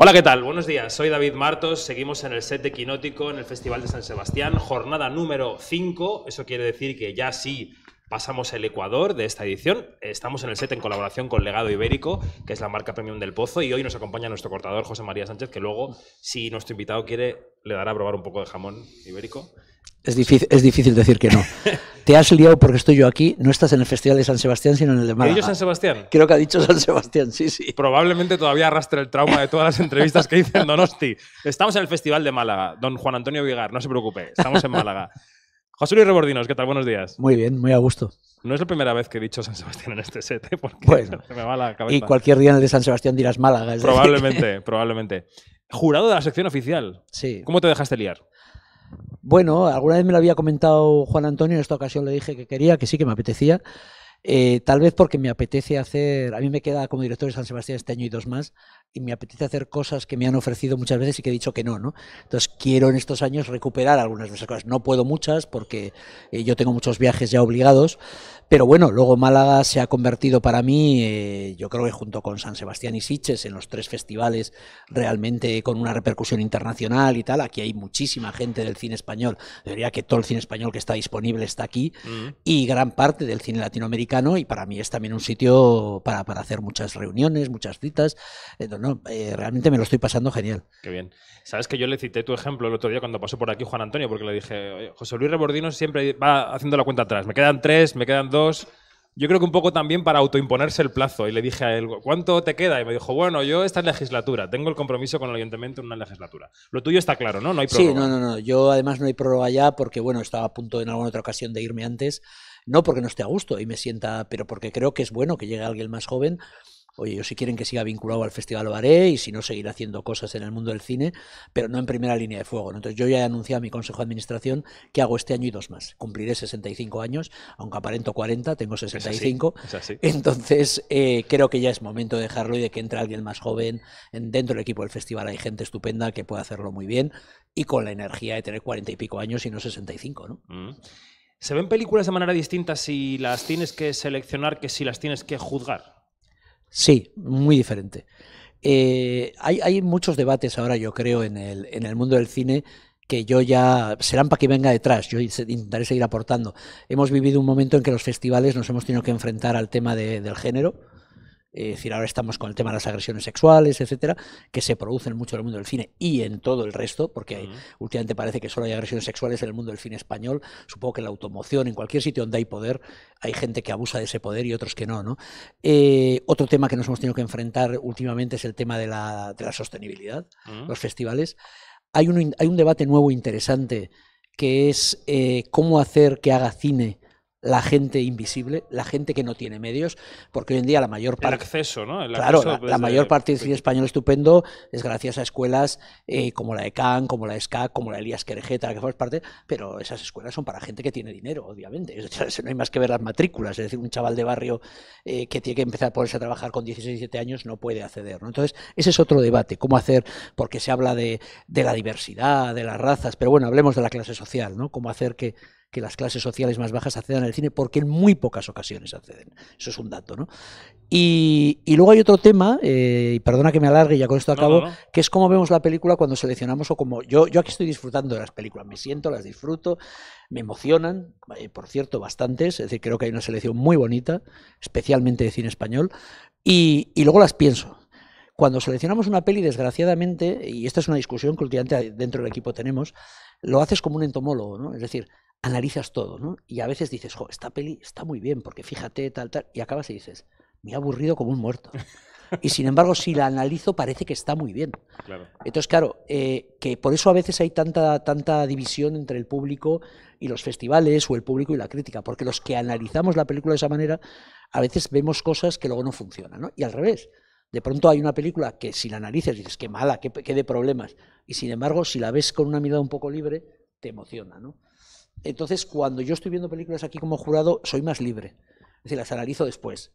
Hola, ¿qué tal? Buenos días, soy David Martos, seguimos en el set de Quinótico en el Festival de San Sebastián, jornada número 5, eso quiere decir que ya sí pasamos el Ecuador de esta edición. Estamos en el set en colaboración con Legado Ibérico, que es la marca premium del Pozo, y hoy nos acompaña nuestro cortador José María Sánchez, que luego, si nuestro invitado quiere, le dará a probar un poco de jamón ibérico. Es difícil, es difícil decir que no. Te has liado porque estoy yo aquí, no estás en el Festival de San Sebastián, sino en el de Málaga. dicho San Sebastián? Creo que ha dicho San Sebastián, sí, sí. Probablemente todavía arrastre el trauma de todas las entrevistas que hice en Donosti. Estamos en el Festival de Málaga, don Juan Antonio Vigar, no se preocupe, estamos en Málaga. José Luis Rebordinos, ¿qué tal? Buenos días. Muy bien, muy a gusto. No es la primera vez que he dicho San Sebastián en este set, ¿eh? porque se me va la cabeza. Y cualquier día en el de San Sebastián dirás Málaga. Probablemente, probablemente. Jurado de la sección oficial. Sí. ¿Cómo te dejaste liar? Bueno, alguna vez me lo había comentado Juan Antonio, en esta ocasión le dije que quería, que sí, que me apetecía. Eh, tal vez porque me apetece hacer, a mí me queda como director de San Sebastián este año y dos más, y me apetece hacer cosas que me han ofrecido muchas veces y que he dicho que no, ¿no? Entonces quiero en estos años recuperar algunas de esas cosas. No puedo muchas porque eh, yo tengo muchos viajes ya obligados, pero bueno, luego Málaga se ha convertido para mí, eh, yo creo que junto con San Sebastián y Siches, en los tres festivales realmente con una repercusión internacional y tal. Aquí hay muchísima gente del cine español, diría que todo el cine español que está disponible está aquí mm. y gran parte del cine latinoamericano y para mí es también un sitio para, hacer muchas reuniones, muchas citas. entonces, eh, realmente me lo estoy pasando genial. Qué bien. Sabes que yo le cité tu ejemplo el otro día cuando pasó por aquí Juan Antonio, porque le dije, José Luis Rebordino siempre va haciendo la cuenta atrás, me quedan tres, me quedan dos. Yo creo que un poco también para autoimponerse el plazo. Y le dije a él, ¿cuánto te queda? Y me dijo, bueno, yo esta legislatura, tengo el compromiso con el ayuntamiento en una legislatura. Lo tuyo está claro, ¿no? No hay prórroga. Sí, no, no, no. Yo además no hay prórroga ya porque, bueno, estaba a punto en alguna otra ocasión de irme antes. No porque no esté a gusto y me sienta, pero porque creo que es bueno que llegue alguien más joven oye, yo si quieren que siga vinculado al festival lo haré y si no, seguir haciendo cosas en el mundo del cine, pero no en primera línea de fuego. Entonces yo ya he anunciado a mi consejo de administración que hago este año y dos más. Cumpliré 65 años, aunque aparento 40, tengo 65. Entonces eh, creo que ya es momento de dejarlo y de que entre alguien más joven. Dentro del equipo del festival hay gente estupenda que puede hacerlo muy bien y con la energía de tener 40 y pico años y no 65. ¿no? Mm. ¿Se ven películas de manera distinta si las tienes que seleccionar que si las tienes que juzgar? Sí, muy diferente. Eh, hay, muchos debates ahora, yo creo, en el, mundo del cine que yo ya serán para que venga detrás, yo intentaré seguir aportando. Hemos vivido un momento en que los festivales nos hemos tenido que enfrentar al tema del género, eh, es decir, ahora estamos con el tema de las agresiones sexuales, etcétera, que se producen mucho en el mundo del cine y en todo el resto, porque últimamente parece que solo hay agresiones sexuales en el mundo del cine español. Supongo que en la automoción, en cualquier sitio donde hay poder, hay gente que abusa de ese poder y otros que no. Eh, otro tema que nos hemos tenido que enfrentar últimamente es el tema de la, sostenibilidad, los festivales. Hay un, debate nuevo interesante que es eh, cómo hacer que haga cine la gente invisible, la gente que no tiene medios, porque hoy en día la mayor parte... El acceso, ¿no? claro, la, pues, mayor parte del cine pues, español estupendo es gracias a escuelas eh, como la de Can, como la SCAC, como la Elías Querejeta, la que fue parte, pero esas escuelas son para gente que tiene dinero, obviamente. no hay más que ver las matrículas, es decir, un chaval de barrio eh, que tiene que empezar a ponerse a trabajar con 16, 17 años no puede acceder, ¿no? Entonces, ese es otro debate, cómo hacer, porque se habla de, de la diversidad, de las razas, pero bueno, hablemos de la clase social, ¿no? Cómo hacer que que las clases sociales más bajas accedan al cine, porque en muy pocas ocasiones acceden. Eso es un dato, ¿no? Y, luego hay otro tema, eh, y perdona que me alargue, ya con esto acabo, que es cómo vemos la película cuando seleccionamos o como... Yo, aquí estoy disfrutando de las películas, me siento, las disfruto, me emocionan, eh, por cierto, bastantes, es decir, creo que hay una selección muy bonita, especialmente de cine español, y, luego las pienso cuando seleccionamos una peli, desgraciadamente, y esta es una discusión que últimamente dentro del equipo tenemos, lo haces como un entomólogo, ¿no? Es decir, analizas todo, ¿no? Y a veces dices, jo, esta peli está muy bien, porque fíjate, tal, tal, y acabas y dices, me ha aburrido como un muerto. Y sin embargo, si la analizo, parece que está muy bien. Claro. Entonces, claro, eh, que por eso a veces hay tanta, tanta división entre el público y los festivales, o el público y la crítica, porque los que analizamos la película de esa manera, a veces vemos cosas que luego no funcionan, ¿no? Y al revés. De pronto hay una película que si la analizas dices, qué mala, qué, qué de problemas. Y sin embargo, si la ves con una mirada un poco libre, te emociona, ¿no? Entonces, cuando yo estoy viendo películas aquí como jurado, soy más libre. Es decir, las analizo después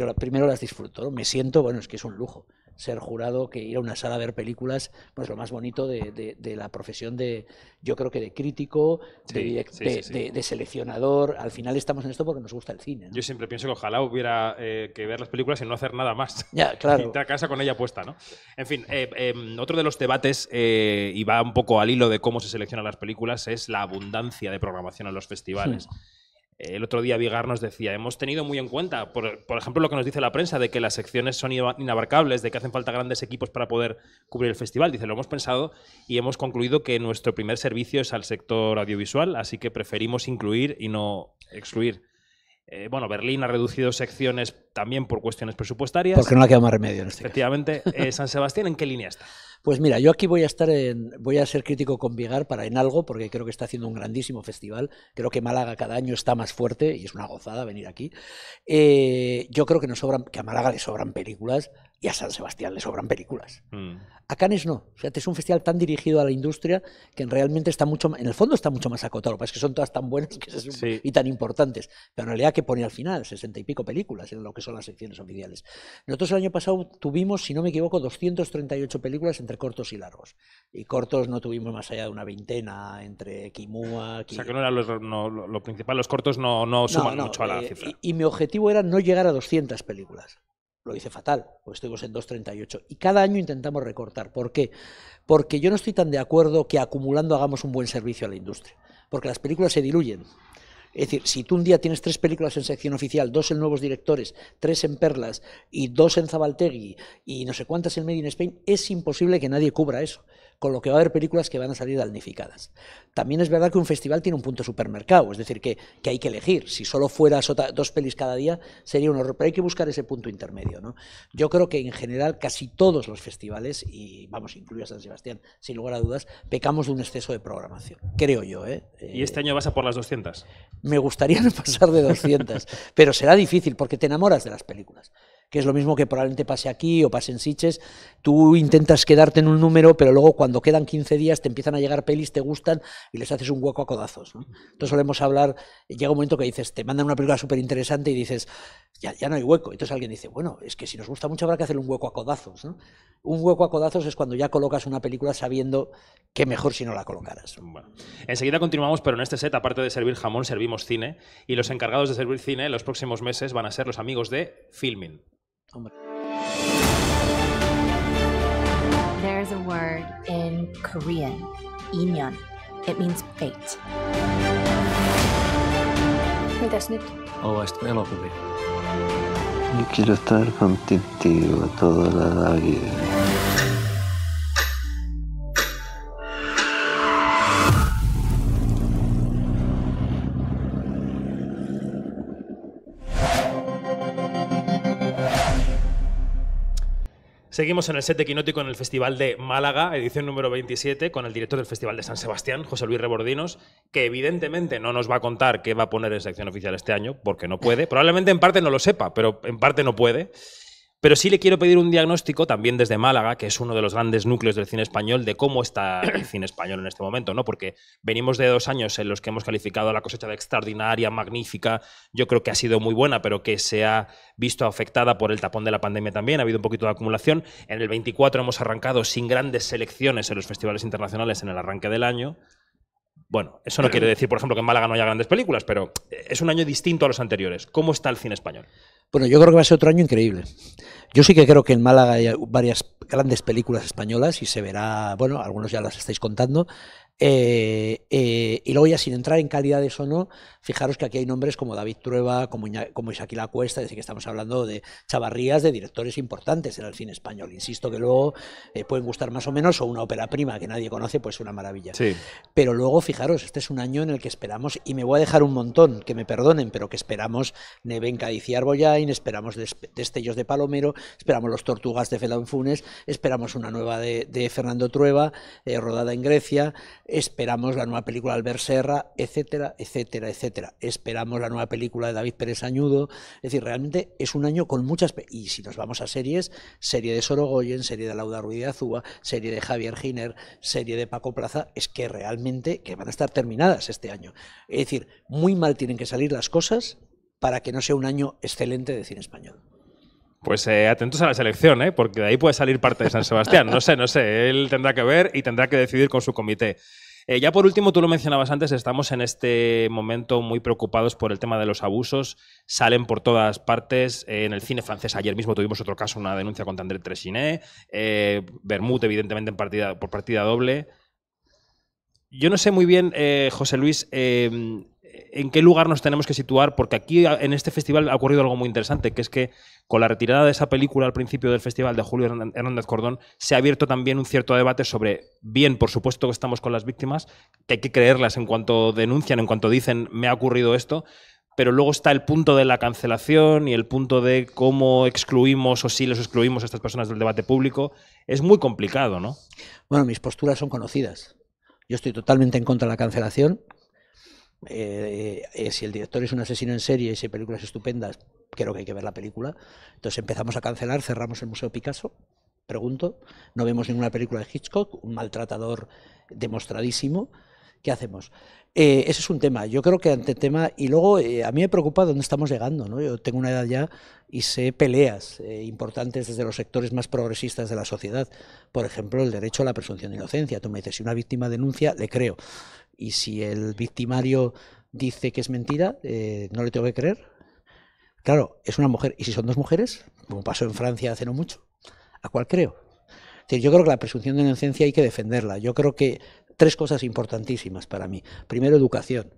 pero primero las disfruto. Me siento, bueno, es que es un lujo ser jurado, que ir a una sala a ver películas, pues lo más bonito de, de, la profesión de, yo creo que de crítico, de, de, seleccionador. Al final estamos en esto porque nos gusta el cine. Yo siempre pienso que ojalá hubiera eh, que ver las películas y no hacer nada más. Ya, claro. y a casa con ella puesta, ¿no? En fin, eh, em, otro de los debates, eh, y va un poco al hilo de cómo se seleccionan las películas, es la abundancia de programación en los festivales. Hmm. Eh, el otro día Vigar nos decía, hemos tenido muy en cuenta, por, ejemplo, lo que nos dice la prensa, de que las secciones son inabarcables, de que hacen falta grandes equipos para poder cubrir el festival. Dice, lo hemos pensado y hemos concluido que nuestro primer servicio es al sector audiovisual, así que preferimos incluir y no excluir. Eh, bueno, Berlín ha reducido secciones también por cuestiones presupuestarias. Porque no ha quedado más remedio este Efectivamente. Eh, San Sebastián, ¿en qué línea está? Pues mira, yo aquí voy a estar en, voy a ser crítico con Vigar para en algo, porque creo que está haciendo un grandísimo festival. Creo que Málaga cada año está más fuerte y es una gozada venir aquí. Eh, yo creo que nos sobran, que a Málaga le sobran películas y a San Sebastián le sobran películas. Mm. A Cannes no. sea, es un festival tan dirigido a la industria que realmente está mucho, en el fondo está mucho más acotado. Pues son todas tan buenas y tan importantes. Pero en realidad que pone al final 60 y pico películas en lo que son las secciones oficiales. Nosotros el año pasado tuvimos, si no me equivoco, 238 películas entre cortos y largos. Y cortos no tuvimos más allá de una veintena entre Kimua. O sea, que no era lo principal, los cortos no, suman mucho a la eh, cifra. Y, mi objetivo era no llegar a 200 películas. Lo hice fatal, porque estuvimos en 238. Y cada año intentamos recortar. ¿Por qué? Porque yo no estoy tan de acuerdo que acumulando hagamos un buen servicio a la industria. Porque las películas se diluyen. Es decir, si tú un día tienes tres películas en sección oficial, dos en Nuevos Directores, tres en Perlas y dos en Zabaltegui y no sé cuántas en Made in Spain, es imposible que nadie cubra eso con lo que va a haber películas que van a salir damnificadas. También es verdad que un festival tiene un punto supermercado, es decir, que, hay que elegir. Si solo fueras dos pelis cada día, sería un horror, pero hay que buscar ese punto intermedio. ¿no? Yo creo que en general casi todos los festivales, y vamos, incluye a San Sebastián, sin lugar a dudas, pecamos de un exceso de programación, creo yo. ¿eh? ¿Y este año vas a por las 200? Me gustaría pasar de 200, pero será difícil porque te enamoras de las películas que es lo mismo que probablemente pase aquí o pase en Siches, tú intentas quedarte en un número, pero luego cuando quedan 15 días te empiezan a llegar pelis, te gustan y les haces un hueco a codazos. Entonces solemos hablar, llega un momento que dices, te mandan una película súper interesante y dices, ya, no hay hueco. Entonces alguien dice, bueno, es que si nos gusta mucho habrá que hacer un hueco a codazos. Un hueco a codazos es cuando ya colocas una película sabiendo que mejor si no la colocaras. enseguida continuamos, pero en este set, aparte de servir jamón, servimos cine y los encargados de servir cine los próximos meses van a ser los amigos de Filmin. Oh There's a word in Korean, inyon. It means fate. Mitäs nyt? Ovaista elokuvia. Yo quiero estar contigo toda la vida. Seguimos en el set de Quinótico en el Festival de Málaga, edición número 27, con el director del Festival de San Sebastián, José Luis Rebordinos, que evidentemente no nos va a contar qué va a poner en sección oficial este año, porque no puede. Probablemente en parte no lo sepa, pero en parte no puede. Pero sí le quiero pedir un diagnóstico también desde Málaga, que es uno de los grandes núcleos del cine español, de cómo está el cine español en este momento, ¿no? Porque venimos de dos años en los que hemos calificado la cosecha de extraordinaria, magnífica, yo creo que ha sido muy buena, pero que se ha visto afectada por el tapón de la pandemia también, ha habido un poquito de acumulación. En el 24 hemos arrancado sin grandes selecciones en los festivales internacionales en el arranque del año. Bueno, eso no quiere decir, por ejemplo, que en Málaga no haya grandes películas, pero eh, es un año distinto a los anteriores. ¿Cómo está el cine español? Bueno, yo creo que va a ser otro año increíble. Yo sí que creo que en Málaga hay varias grandes películas españolas y se verá, bueno, algunos ya las estáis contando, eh, eh, y luego ya sin entrar en calidades o no, fijaros que aquí hay nombres como David Trueba, como, Isaquila La Cuesta, es decir, que estamos hablando de chavarrías de directores importantes en el cine español. Insisto que luego eh, pueden gustar más o menos, o una ópera prima que nadie conoce, pues una maravilla. Pero luego, fijaros, este es un año en el que esperamos, y me voy a dejar un montón, que me perdonen, pero que esperamos Nevenca y Arboyain, esperamos Destellos de Palomero, esperamos Los Tortugas de felonfunes esperamos una nueva de, de Fernando Trueba, rodada en Grecia Esperamos la nueva película de Albert Serra, etcétera, etcétera, etcétera. Esperamos la nueva película de David Pérez Añudo. Es decir, realmente es un año con muchas... Y si nos vamos a series, serie de Sorogoyen, serie de Lauda Ruiz de Azúa, serie de Javier Giner, serie de Paco Plaza, es que realmente que van a estar terminadas este año. Es decir, muy mal tienen que salir las cosas para que no sea un año excelente de cine español. Pues eh, atentos a la selección, ¿eh? porque de ahí puede salir parte de San Sebastián. No sé, no sé. Él tendrá que ver y tendrá que decidir con su comité. Eh, ya por último, tú lo mencionabas antes, estamos en este momento muy preocupados por el tema de los abusos. Salen por todas partes. en el cine francés ayer mismo tuvimos otro caso, una denuncia contra André Tresiné. Eh, Bermud, evidentemente, en partida, por partida doble. Yo no sé muy bien, José Luis, en qué lugar nos tenemos que situar, porque aquí en este festival ha ocurrido algo muy interesante, que es que con la retirada de esa película al principio del festival de Julio Hernández Cordón, se ha abierto también un cierto debate sobre, bien, por supuesto que estamos con las víctimas, que hay que creerlas en cuanto denuncian, en cuanto dicen, me ha ocurrido esto, pero luego está el punto de la cancelación y el punto de cómo excluimos o si los excluimos a estas personas del debate público. Es muy complicado, ¿no? Bueno, mis posturas son conocidas. Yo estoy totalmente en contra de la cancelación. Eh, eh, si el director es un asesino en serie y si hay películas estupendas, creo que hay que ver la película. Entonces empezamos a cancelar, cerramos el Museo Picasso, pregunto, no vemos ninguna película de Hitchcock, un maltratador demostradísimo. ¿Qué hacemos? Eh, ese es un tema. Yo creo que ante tema. Y luego a mí me preocupa dónde estamos llegando. Yo tengo una edad ya y sé peleas importantes desde los sectores más progresistas de la sociedad. Por ejemplo, el derecho a la presunción de inocencia. Tú me dices, si una víctima denuncia, le creo y si el victimario dice que es mentira, eh, no le tengo que creer. Claro, es una mujer. Y si son dos mujeres, como pasó en Francia hace no mucho, ¿a cuál creo? yo creo que la presunción de inocencia hay que defenderla. Yo creo que tres cosas importantísimas para mí. Primero, educación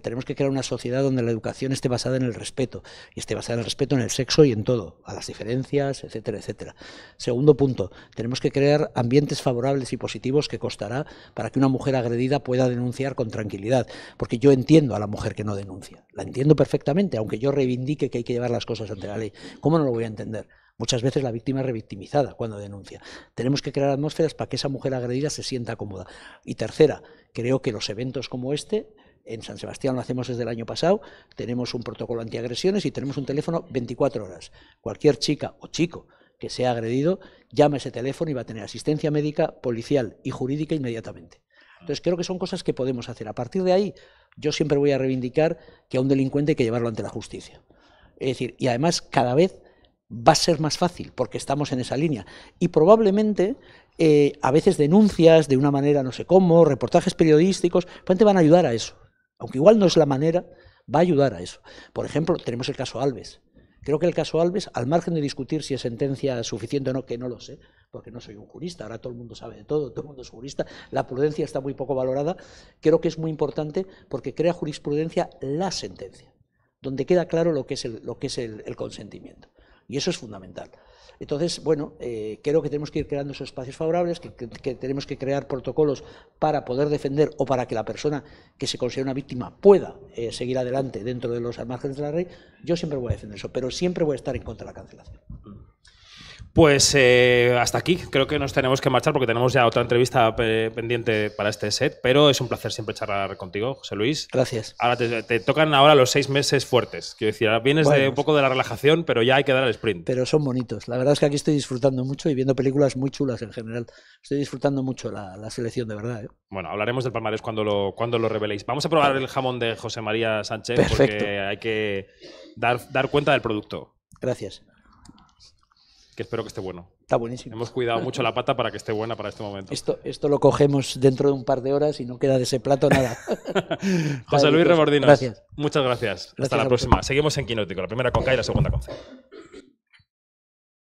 tenemos que crear una sociedad donde la educación esté basada en el respeto, y esté basada en el respeto en el sexo y en todo, a las diferencias, etcétera, etcétera. Segundo punto, tenemos que crear ambientes favorables y positivos que costará para que una mujer agredida pueda denunciar con tranquilidad, porque yo entiendo a la mujer que no denuncia, la entiendo perfectamente, aunque yo reivindique que hay que llevar las cosas ante la ley. ¿Cómo no lo voy a entender? Muchas veces la víctima es revictimizada cuando denuncia. Tenemos que crear atmósferas para que esa mujer agredida se sienta cómoda. Y tercera, creo que los eventos como este en San Sebastián lo hacemos desde el año pasado, tenemos un protocolo antiagresiones y tenemos un teléfono 24 horas. Cualquier chica o chico que sea agredido, llama ese teléfono y va a tener asistencia médica, policial y jurídica inmediatamente. Entonces creo que son cosas que podemos hacer. A partir de ahí, yo siempre voy a reivindicar que a un delincuente hay que llevarlo ante la justicia. Es decir, y además cada vez va a ser más fácil porque estamos en esa línea. Y probablemente eh, a veces denuncias de una manera no sé cómo, reportajes periodísticos, probablemente pues van a ayudar a eso aunque igual no es la manera, va a ayudar a eso. Por ejemplo, tenemos el caso Alves. Creo que el caso Alves, al margen de discutir si es sentencia suficiente o no, que no lo sé, porque no soy un jurista, ahora todo el mundo sabe de todo, todo el mundo es jurista, la prudencia está muy poco valorada, creo que es muy importante porque crea jurisprudencia la sentencia, donde queda claro lo que es el, el consentimiento. Y eso es fundamental. Entonces, bueno, eh, creo que tenemos que ir creando esos espacios favorables, que, tenemos que crear protocolos para poder defender o para que la persona que se considera una víctima pueda eh, seguir adelante dentro de los márgenes de la ley. Yo siempre voy a defender eso, pero siempre voy a estar en contra de la cancelación. Pues eh, hasta aquí, creo que nos tenemos que marchar porque tenemos ya otra entrevista eh, pendiente para este set, pero es un placer siempre charlar contigo, José Luis. Gracias. Ahora te, tocan ahora los seis meses fuertes, quiero decir, vienes de un poco de la relajación, pero ya hay que dar el sprint. Pero son bonitos, la verdad es que aquí estoy disfrutando mucho y viendo películas muy chulas en general, estoy disfrutando mucho la, selección, de verdad. ¿eh? Bueno, hablaremos del palmarés cuando lo, cuando lo reveléis. Vamos a probar el jamón de José María Sánchez porque hay que dar, dar cuenta del producto. Gracias que espero que esté bueno. Está buenísimo. Hemos cuidado mucho la pata para que esté buena para este momento. Esto, esto lo cogemos dentro de un par de horas y no queda de ese plato nada. José Luis pues, Remordinos, muchas gracias. Hasta la próxima. Seguimos en Quinótico, la primera con K y la segunda con C.